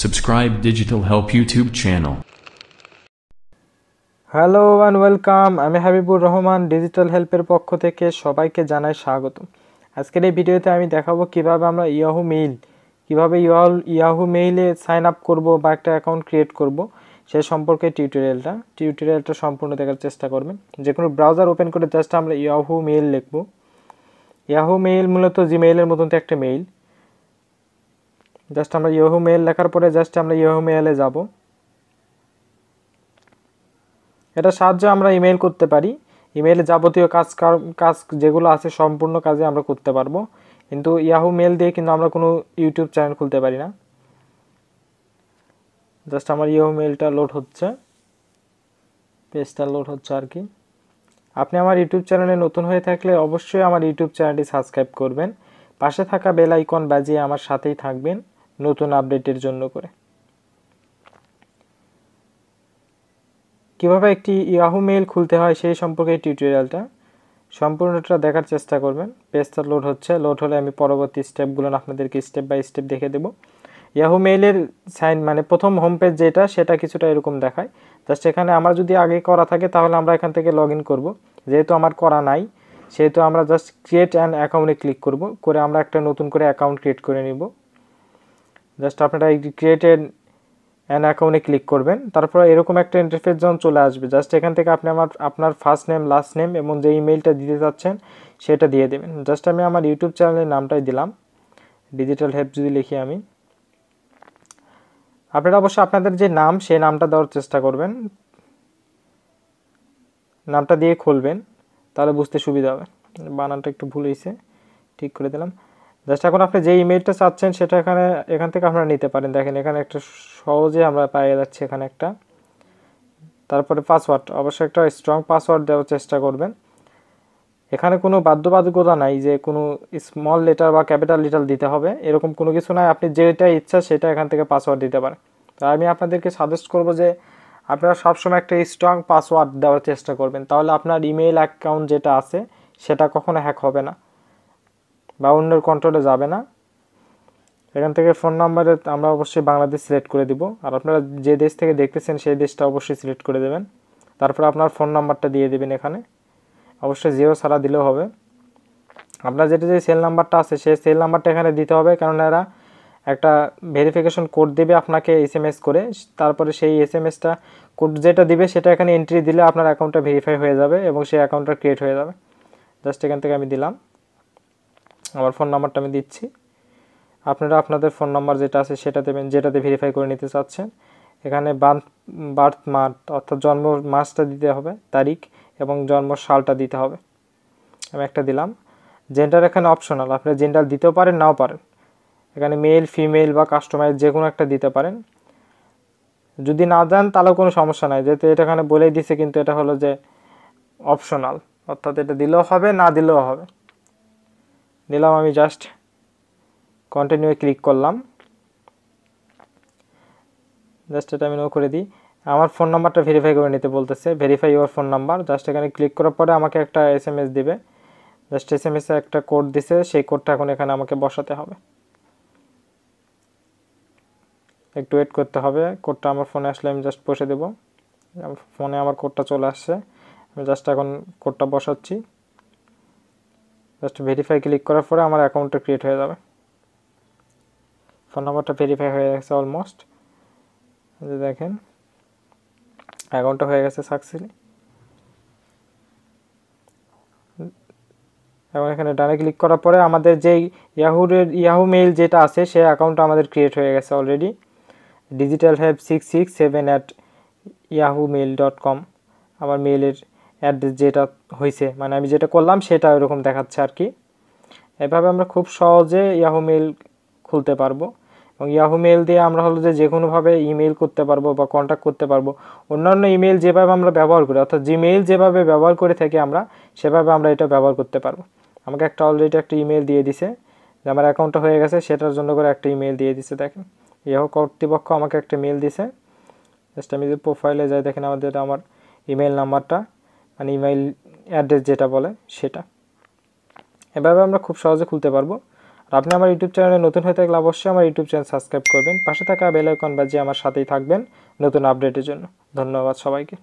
Subscribe Digital Help YouTube channel. Hello one welcome আমি Habibur Rahman digital হেল্পের পক্ষ থেকে সবাইকে জানাই স্বাগত আজকের এই ভিডিওতে আমি দেখাবো কিভাবে আমরা ইয়াহু মেইল কিভাবে ইয়াহু মেইলে সাইন আপ করবো বা একটা অ্যাকাউন্ট ক্রিয়েট করব সে সম্পর্কে টিউটোরিয়ালটা টিউটোরিয়ালটা সম্পূর্ণ দেখার চেষ্টা করবেন যে কোনো ব্রাউজার ওপেন করে জাস্ট আমরা ইয়াহু মেইল লিখব ইয়াহু মেইল মূলত জিমেইলের মতন তো একটা মেইল জাস্ট আমরা ইয়াহু মেল লেখার পরে জাস্ট আমরা ইয়াহু মেলে যাব এটা সাহায্যে আমরা ইমেল করতে পারি ইমেলে যাবতীয় কাজ কাজ যেগুলো আছে সম্পূর্ণ কাজে আমরা করতে পারবো কিন্তু ইয়াহু মেল দিয়ে কিন্তু আমরা কোনো ইউটিউব চ্যানেল খুলতে পারি না জাস্ট আমার ইয়াহু মেলটা লোড হচ্ছে পেজটা লোড হচ্ছে আর কি আপনি আমার ইউটিউব চ্যানেলে নতুন হয়ে থাকলে অবশ্যই আমার ইউটিউব চ্যানেলটি সাবস্ক্রাইব করবেন পাশে থাকা বেল আইকন বাজিয়ে আমার সাথেই থাকবেন নতুন আপডেটের জন্য করে কিভাবে একটি ইয়াহু মেইল খুলতে হয় সেই সম্পর্কে টিউটোরিয়ালটা সম্পূর্ণটা দেখার চেষ্টা করবেন পেজটা লোড হচ্ছে লোড হলে আমি পরবর্তী স্টেপগুলো আপনাদেরকে স্টেপ বাই স্টেপ দেখে দেবো ইয়াহু মেইলের সাইন মানে প্রথম হোম পেজ যেটা সেটা কিছুটা এরকম দেখায় তা সেখানে আমার যদি আগে করা থাকে তাহলে আমরা এখান থেকে লগ ইন করবো যেহেতু আমার করা নাই সেহেতু আমরা জাস্ট ক্রিয়েট অ্যান অ্যাকাউন্টে ক্লিক করব করে আমরা একটা নতুন করে অ্যাকাউন্ট ক্রিয়েট করে নিব জাস্ট আপনারা ক্রিয়েটেড অ্যান অ্যাকাউন্টে ক্লিক করবেন তারপর এরকম একটা ইন্টারফেস যখন চলে আসবে জাস্ট এখান থেকে আপনি আমার আপনার ফার্স্ট নেম লাস্ট নেম এবং যে ইমেলটা দিতে চাচ্ছেন সেটা দিয়ে দেবেন জাস্ট আমি আমার ইউটিউব চ্যানেলের নামটাই দিলাম ডিজিটাল হেল্প যদি লিখি আমি আপনারা অবশ্যই আপনাদের যে নাম সেই নামটা দেওয়ার চেষ্টা করবেন নামটা দিয়ে খুলবেন তাহলে বুঝতে সুবিধা হবে বানানটা একটু ভুল হয়েছে ঠিক করে দিলাম জাস্ট এখন আপনি যে ইমেজটা চাচ্ছেন সেটা এখানে এখান থেকে আপনারা নিতে পারেন দেখেন এখানে একটা সহজে আমরা পাইয়ে যাচ্ছি এখানে একটা তারপরে পাসওয়ার্ড অবশ্যই একটা স্ট্রং পাসওয়ার্ড দেওয়ার চেষ্টা করবেন এখানে কোনো বাধ্যবাধকতা নাই যে কোনো স্মল লেটার বা ক্যাপিটাল লেটার দিতে হবে এরকম কোনো কিছু নাই আপনি যেটা ইচ্ছা সেটা এখান থেকে পাসওয়ার্ড দিতে পারেন তাই আমি আপনাদেরকে সাজেস্ট করব যে আপনারা সবসময় একটা স্ট্রং পাসওয়ার্ড দেওয়ার চেষ্টা করবেন তাহলে আপনার ইমেল অ্যাকাউন্ট যেটা আছে সেটা কখনো হ্যাক হবে না বা অন্যের কন্ট্রোলে যাবে না এখান থেকে ফোন নাম্বারে আমরা অবশ্যই বাংলাদেশ সিলেক্ট করে দিব আর আপনারা যে দেশ থেকে দেখতেছেন সেই দেশটা অবশ্যই সিলেক্ট করে দেবেন তারপর আপনার ফোন নাম্বারটা দিয়ে দেবেন এখানে অবশ্যই জিও ছাড়া দিলেও হবে আপনার যেটা যে সেল নাম্বারটা আছে সেই সেল নাম্বারটা এখানে দিতে হবে কারণ এরা একটা ভেরিফিকেশন কোড দেবে আপনাকে এস এম এস করে তারপরে সেই এস এম এসটা কোড যেটা দিবে সেটা এখানে এন্ট্রি দিলে আপনার অ্যাকাউন্টটা ভেরিফাই হয়ে যাবে এবং সেই অ্যাকাউন্টটা ক্রিয়েট হয়ে যাবে জাস্ট এখান থেকে আমি দিলাম আমার ফোন নাম্বারটা আমি দিচ্ছি আপনারা আপনাদের ফোন নাম্বার যেটা আছে সেটা দেবেন যেটাতে ভেরিফাই করে নিতে চাচ্ছেন এখানে বার্থ বার্থ মার্থ অর্থাৎ জন্ম মাসটা দিতে হবে তারিখ এবং জন্ম সালটা দিতে হবে আমি একটা দিলাম জেন্ডার এখানে অপশনাল আপনি জেন্ডার দিতেও পারেন নাও পারেন এখানে মেল ফিমেল বা কাস্টমাইজ যে কোনো একটা দিতে পারেন যদি না যান তাহলেও কোনো সমস্যা নাই যেহেতু এটা এখানে বলেই দিছে কিন্তু এটা হলো যে অপশনাল অর্থাৎ এটা দিলেও হবে না দিলেও হবে নিলাম আমি জাস্ট কন্টিনিউয়ে ক্লিক করলাম জাস্ট এটা আমি নো করে দিই আমার ফোন নাম্বারটা ভেরিফাই করে নিতে বলতেছে verify your phone number just এখানে ক্লিক করার পরে আমাকে একটা এস এম এস দিবে জাস্ট এস এম এসে একটা কোড দিছে সেই কোডটা এখন এখানে আমাকে বসাতে হবে একটু ওয়েট করতে হবে কোডটা আমার ফোনে আসলে আমি জাস্ট বসে দেবো ফোনে আমার কোডটা চলে আসছে আমি জাস্ট এখন কোডটা বসাচ্ছি জাস্ট ভেরিফাই ক্লিক করার পরে আমার অ্যাকাউন্টটা ক্রিয়েট হয়ে যাবে ফোন নাম্বারটা ভেরিফাই হয়ে গেছে অলমোস্ট যে দেখেন অ্যাকাউন্টটা হয়ে গেছে সাকসেসফুলি এবং এখানে ডানে ক্লিক করার পরে আমাদের যেই ইয়াহুরের ইয়াহু মেইল যেটা আছে সে অ্যাকাউন্টটা আমাদের ক্রিয়েট হয়ে গেছে already Digital Help six six seven at Yahoo mail dot com আমার মেইলের অ্যাড্রেস যেটা হয়েছে মানে আমি যেটা করলাম সেটা ওইরকম দেখাচ্ছে আর কি এভাবে আমরা খুব সহজে ইয়াহু মেল খুলতে পারবো এবং ইয়াহু মেল দিয়ে আমরা হলো যে যে কোনোভাবে ইমেল করতে পারবো বা কন্ট্যাক্ট করতে পারবো অন্যান্য ইমেল যেভাবে আমরা ব্যবহার করি অর্থাৎ জিমেল যেভাবে ব্যবহার করে থাকি আমরা সেভাবে আমরা এটা ব্যবহার করতে পারবো আমাকে একটা অলরেডি একটা ইমেল দিয়ে দিছে যে আমার অ্যাকাউন্টটা হয়ে গেছে সেটার জন্য করে একটা ইমেল দিয়ে দিছে দেখেন ইয়াহু কর্তৃপক্ষ আমাকে একটা মেল দিছে জাস্ট আমি যদি প্রোফাইলে যাই দেখেন আমাদের আমার ইমেল নাম্বারটা মানে ইমেইল অ্যাড্রেস যেটা বলে সেটা এভাবে আমরা খুব সহজে খুলতে পারবো আর আপনি আমার ইউটিউব চ্যানেলে নতুন হয়ে থাকলে অবশ্যই আমার ইউটিউব চ্যানেল সাবস্ক্রাইব করবেন পাশে থাকা বেলাইকন বাজিয়ে আমার সাথেই থাকবেন নতুন আপডেটের জন্য ধন্যবাদ সবাইকে